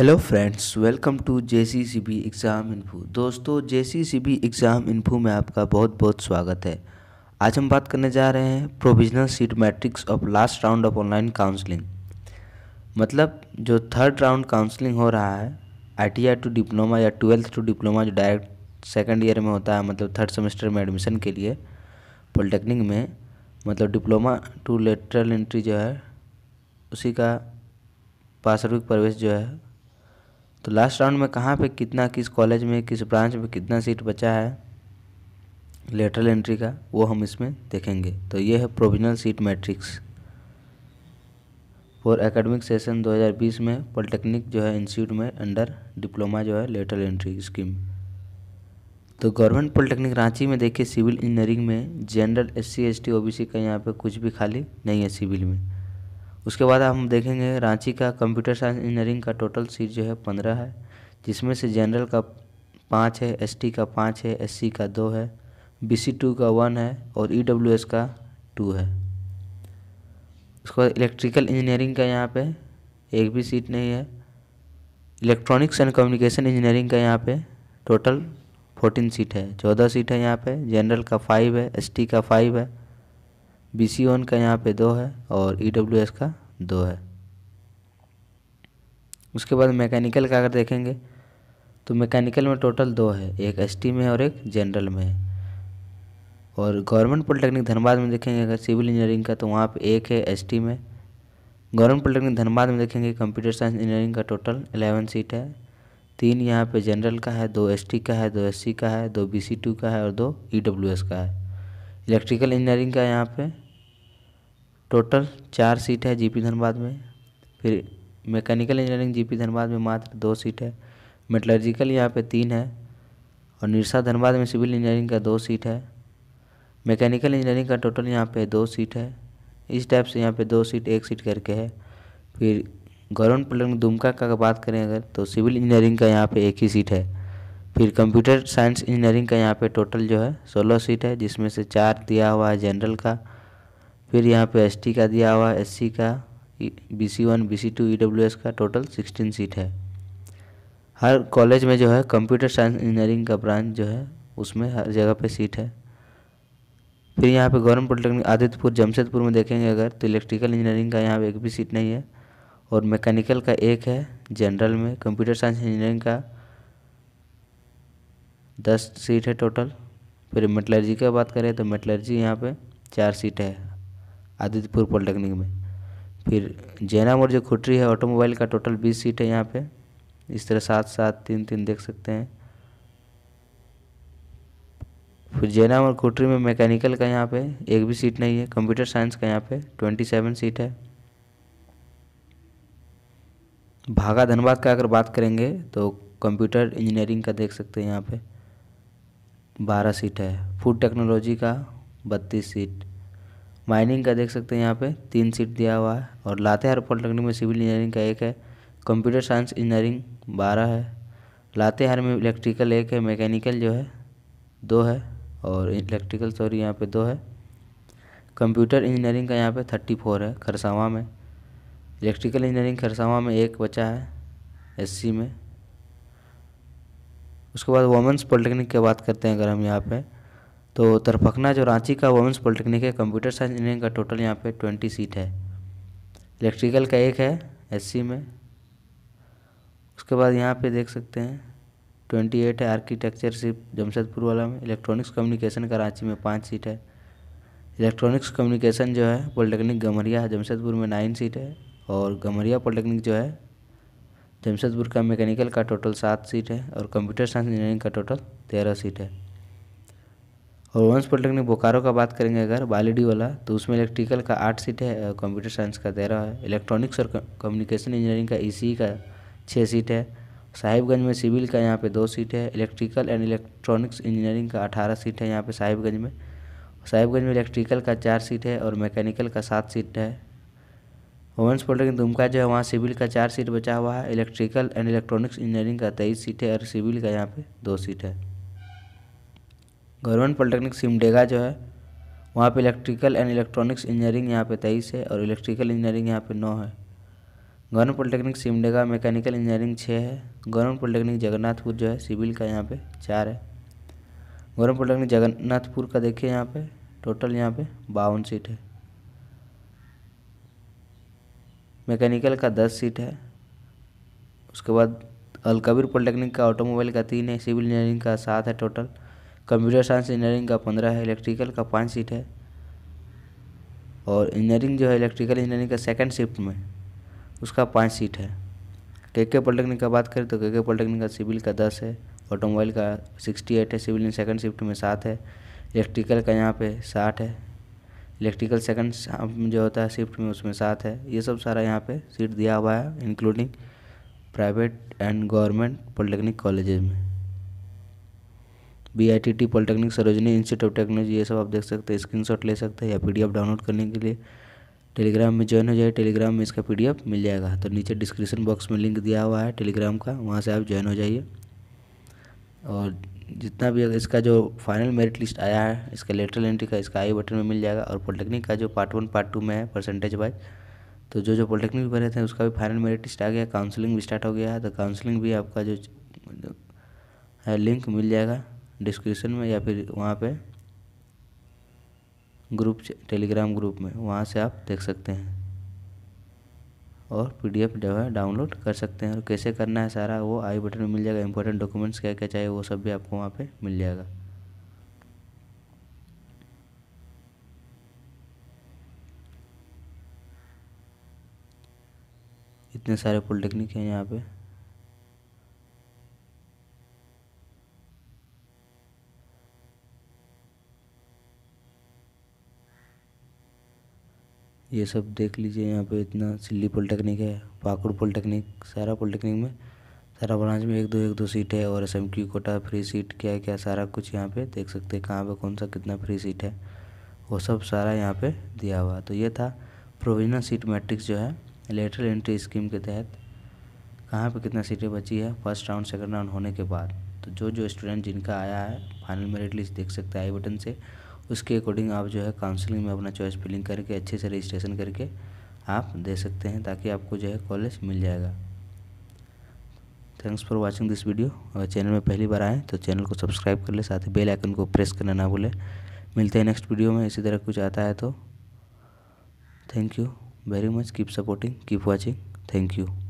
hello friends welcome to J C C B exam info दोस्तों J C C B exam info में आपका बहुत बहुत स्वागत है आज हम बात करने जा रहे हैं provisional seat matrix of last round of online counselling मतलब जो थर्ड राउंड काउंसलिंग हो रहा है आई टू डिप्लोमा या ट्वेल्थ टू डिप्लोमा जो डायरेक्ट सेकेंड ईयर में होता है मतलब थर्ड सेमेस्टर में एडमिशन के लिए पॉलिटेक्निक में मतलब डिप्लोमा टू लेटरल एंट्री जो है उसी का पासवर्क प्रवेश जो है तो लास्ट राउंड में कहाँ पे कितना किस कॉलेज में किस ब्रांच में कितना सीट बचा है लेटरल एंट्री का वो हम इसमें देखेंगे तो ये है provisional seat matrix for academic session 2020 में पॉलिटेक्निक जो है इंस्टीट्यूट में अंडर डिप्लोमा जो है लेटरल एंट्री स्कीम तो गवर्नमेंट पॉलिटेक्निक रांची में देखिए सिविल इंजीनियरिंग में general S C S T O B C का यहाँ पे कुछ भी खाली नहीं है सिविल में उसके बाद हम देखेंगे रांची का कंप्यूटर साइंस इंजीनियरिंग का टोटल सीट जो है पंद्रह है जिसमें से जनरल का पाँच है एस का पाँच है एस का दो है सी टू का वन है और एस का टू है उसके बाद इलेक्ट्रिकल इंजीनियरिंग का यहाँ पे एक भी सीट नहीं है इलेक्ट्रॉनिक्स एंड कम्युनिकेशन इंजीनियरिंग का यहाँ पे टोटल फोर्टीन सीट है चौदह सीट है यहाँ पे जनरल का फाइव है एसटी का फाइव है बी सी वन का यहाँ पे दो है और ई डब्ल्यू एस का दो है उसके बाद मैकेनिकल का अगर देखेंगे तो मैकेनिकल में टोटल दो है एक टी में और एक जनरल में है और गवर्नमेंट पॉलिटेक्निक धनबाद में देखेंगे अगर सिविल इंजीनियरिंग का तो वहाँ पे एक है टी में गवर्नमेंट पॉलिटेक्निक धनबाद में देखेंगे कंप्यूटर साइंस इंजीनियरिंग का टोटल एलेवन सीट है तीन यहाँ पे जनरल का है दो टी का है दो सी का है दो सी टू का है और दो एस e का है इलेक्ट्रिकल इंजीनियरिंग का यहाँ पे टोटल चार सीट है जीपी धनबाद में फिर मैकेनिकल इंजीनियरिंग जीपी धनबाद में मात्र दो सीट है मेटलर्जिकल यहाँ पे तीन है और निरसा धनबाद में सिविल इंजीनियरिंग का दो सीट है मैकेनिकल इंजीनियरिंग का टोटल यहाँ पे दो सीट है इस टाइप से यहाँ पे दो सीट एक सीट करके है फिर गवर्नमेंट पलंग दुमका का बात करें अगर तो सिविल इंजीनियरिंग का यहाँ पर एक ही सीट है फिर कंप्यूटर साइंस इंजीनियरिंग का यहाँ पे टोटल जो है सोलह सीट है जिसमें से चार दिया हुआ है जनरल का फिर यहाँ पे एसटी का दिया हुआ है एस का B C one B C two E W S का टोटल सिक्सटीन सीट है हर कॉलेज में जो है कंप्यूटर साइंस इंजीनियरिंग का ब्रांच जो है उसमें हर जगह पे सीट है फिर यहाँ पे गवर्नमेंट पॉलिटेक्निक आदित्यपुर जमशेदपुर में देखेंगे अगर तो इलेक्ट्रिकल इंजीनियरिंग का यहाँ पे एक भी सीट नहीं है और मैकेनिकल का एक है जनरल में कंप्यूटर साइंस इंजीनियरिंग का दस सीट है टोटल फिर मेटलर्जी का बात करें तो मेटलर्जी यहाँ पे चार सीट है आदित्यपुर पॉलिटेक्निक में फिर जैनम और जो खुटरी है ऑटोमोबाइल का टोटल बीस सीट है यहाँ पे इस तरह सात सात तीन तीन देख सकते हैं फिर जैनाम और खुटरी में मैकेनिकल का यहाँ पे एक भी सीट नहीं है कंप्यूटर साइंस का यहाँ पे ट्वेंटी सेवन सीट है भागा धनबाद का अगर बात करेंगे तो कंप्यूटर इंजीनियरिंग का देख सकते हैं यहाँ पर बारह सीट है फूड टेक्नोलॉजी का बत्तीस सीट माइनिंग का देख सकते हैं यहाँ पे तीन सीट दिया हुआ है और लातेहार पॉलिटेक्निक में सिविल इंजीनियरिंग का एक है कंप्यूटर साइंस इंजीनियरिंग बारह है लातेहार में इलेक्ट्रिकल एक है मैकेनिकल जो है दो है और इलेक्ट्रिकल सॉरी यहाँ पे दो है कंप्यूटर इंजीनियरिंग का यहाँ पे थर्टी फोर है खरसावां में इलेक्ट्रिकल इंजीनियरिंग खरसावा में एक बचा है एससी में उसके बाद वोमेंस पॉलिटेक्निक की बात करते हैं अगर हम यहाँ पे तो तरफकना जो रांची का वोमेंस पॉलिटेक्निक है कंप्यूटर साइंस इंजीनियरिंग का टोटल यहाँ पे ट्वेंटी सीट है इलेक्ट्रिकल का एक है एस में उसके बाद यहाँ पे देख सकते हैं ट्वेंटी एट है आर्किटेक्चर सिर्फ जमशेदपुर वाला में इलेक्ट्रॉनिक्स कम्युनिकेशन का रांची में पाँच सीट है इलेक्ट्रॉनिक्स कम्युनिकेशन जो है पॉलिटेक्निक गमरिया जमशेदपुर में नाइन सीट है और गमरिया पॉलिटेक्निक जो है जमशेदपुर तो का मैकेनिकल का टोटल सात सीट है और कंप्यूटर साइंस इंजीनियरिंग का टोटल तेरह सीट है और वंश पॉलिटेक्निक बोकारो का बात करेंगे अगर बालीडी वाला तो उसमें इलेक्ट्रिकल का आठ सीट है और कंप्यूटर साइंस का तेरह है इलेक्ट्रॉनिक्स और कम्युनिकेशन इंजीनियरिंग का ई e e का छः सीट है साहिबगंज में सिविल का यहाँ पे दो सीट है इलेक्ट्रिकल एंड इलेक्ट्रॉनिक्स इंजीनियरिंग का अठारह सीट है यहाँ पे साहिबगंज में साहिबगंज में इलेक्ट्रिकल का चार सीट है और मैकेनिकल का सात सीट है वुमेंस फोल्डर की दुमका जो है वहाँ सिविल का चार सीट बचा हुआ है इलेक्ट्रिकल एंड इलेक्ट्रॉनिक्स इंजीनियरिंग का तेईस सीट है और सिविल का यहाँ पे दो सीट है गवर्नमेंट पॉलिटेक्निक सिमडेगा जो है वहाँ पे इलेक्ट्रिकल एंड इलेक्ट्रॉनिक्स इंजीनियरिंग यहाँ पे तेईस है और इलेक्ट्रिकल इंजीनियरिंग यहाँ पे नौ है government polytechnic Simdega mechanical engineering छः है गवर्नमेंट पॉलिटेक्निक जगन्नाथपुर जो है सिविल का यहाँ पे चार है गवर्नमेंट पॉलिटेक्निक जगन्नाथपुर का देखिए यहाँ पे टोटल यहाँ पे बावन सीट है मैकेनिकल का दस सीट है उसके बाद अलकबीर पॉलिटेक्निक का ऑटोमोबाइल का तीन है सिविल इंजीनियरिंग का सात है टोटल कंप्यूटर साइंस इंजीनियरिंग का पंद्रह है इलेक्ट्रिकल का पाँच सीट है और इंजीनियरिंग जो है इलेक्ट्रिकल इंजीनियरिंग का सेकेंड शिफ्ट में उसका पाँच सीट है के के पॉलिटेक्निक का बात करें तो के के पॉलिटेक्निक का सिविल का दस है ऑटोमोबाइल का सिक्सटी एट है सिविल में सेकेंड शिफ्ट में सात है इलेक्ट्रिकल का यहाँ पे साठ है इलेक्ट्रिकल सेकंड जो होता है शिफ्ट में उसमें साथ है ये सब सारा यहाँ पे सीट दिया हुआ है including private and government polytechnic colleges में B I T T polytechnic Sarojini institute of technology ये सब आप देख सकते हैं स्क्रीन शॉट ले सकते हैं या पी डी एफ डाउनलोड करने के लिए टेलीग्राम में ज्वाइन हो जाए टेलीग्राम में इसका पी मिल जाएगा तो नीचे डिस्क्रिप्शन बॉक्स में लिंक दिया हुआ है टेलीग्राम का वहाँ से आप ज्वाइन हो जाइए और जितना भी इसका जो फाइनल मेरिट लिस्ट आया है इसका लेटरल एंट्री का इसका आई बटन में मिल जाएगा और पॉलिटेक्निक का जो पार्ट वन पार्ट टू में है परसेंटेज वाइज तो जो जो पॉलिटेक्निक भरे थे उसका भी फाइनल मेरिट लिस्ट आ गया काउंसलिंग भी स्टार्ट हो गया है तो काउंसलिंग भी आपका जो है लिंक मिल जाएगा डिस्क्रिप्शन में या फिर वहाँ पर ग्रुप टेलीग्राम ग्रुप में वहाँ से आप देख सकते हैं और पीडीएफ जो है डाउनलोड कर सकते हैं और कैसे करना है सारा वो आई बटन में मिल जाएगा इंपॉर्टेंट डॉक्यूमेंट्स क्या क्या चाहिए वो सब भी आपको वहाँ पे मिल जाएगा इतने सारे पॉलिटेक्निक हैं यहाँ पे ये सब देख लीजिए यहाँ पे इतना सिल्ली पॉलिटेक्निक है पाकुड़ पॉलिटेक्निक सारा पॉलिटेक्निक में सारा ब्रांच में एक दो एक दो सीट है और S M Q quota free seat क्या क्या सारा कुछ यहाँ पे देख सकते हैं कहाँ पे कौन सा कितना फ्री सीट है वो सब सारा यहाँ पे दिया हुआ तो ये था प्रोविजनल सीट मैट्रिक्स जो है लेटरल एंट्री स्कीम के तहत कहाँ पे कितना सीटें बची है फर्स्ट राउंड सेकेंड राउंड होने के बाद तो जो जो स्टूडेंट जिनका आया है फाइनल मेरिट लिस्ट देख सकते हैं आई बटन से उसके अकॉर्डिंग आप जो है काउंसलिंग में अपना चॉइस फिलिंग करके अच्छे से रजिस्ट्रेशन करके आप दे सकते हैं ताकि आपको जो है कॉलेज मिल जाएगा thanks for watching this video अगर चैनल में पहली बार आएँ तो चैनल को सब्सक्राइब कर ले साथ ही बेल आइकन को प्रेस करना ना भूलें मिलते हैं नेक्स्ट वीडियो में इसी तरह कुछ आता है तो thank you very much keep supporting keep watching thank you